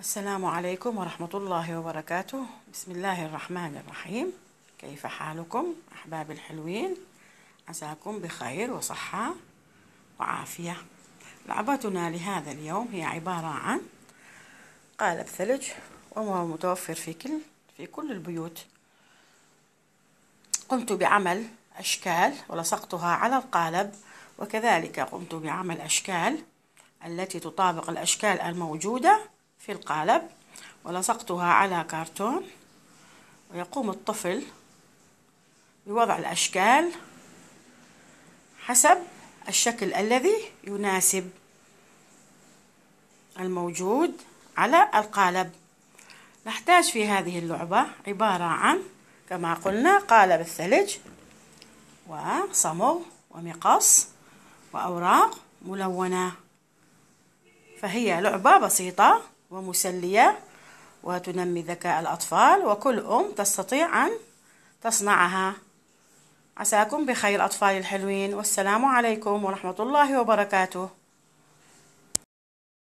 السلام عليكم ورحمة الله وبركاته بسم الله الرحمن الرحيم كيف حالكم أحبابي الحلوين عساكم بخير وصحة وعافية لعبتنا لهذا اليوم هي عبارة عن قالب ثلج وهو متوفر في كل في كل البيوت قمت بعمل أشكال ولصقتها على القالب وكذلك قمت بعمل أشكال التي تطابق الأشكال الموجودة في القالب ولصقتها على كرتون ويقوم الطفل بوضع الأشكال حسب الشكل الذي يناسب الموجود على القالب نحتاج في هذه اللعبة عبارة عن كما قلنا قالب الثلج وصمغ ومقص وأوراق ملونة فهي لعبة بسيطة ومسلية وتنمي ذكاء الأطفال وكل أم تستطيع أن تصنعها عساكم بخير أطفالي الحلوين والسلام عليكم ورحمة الله وبركاته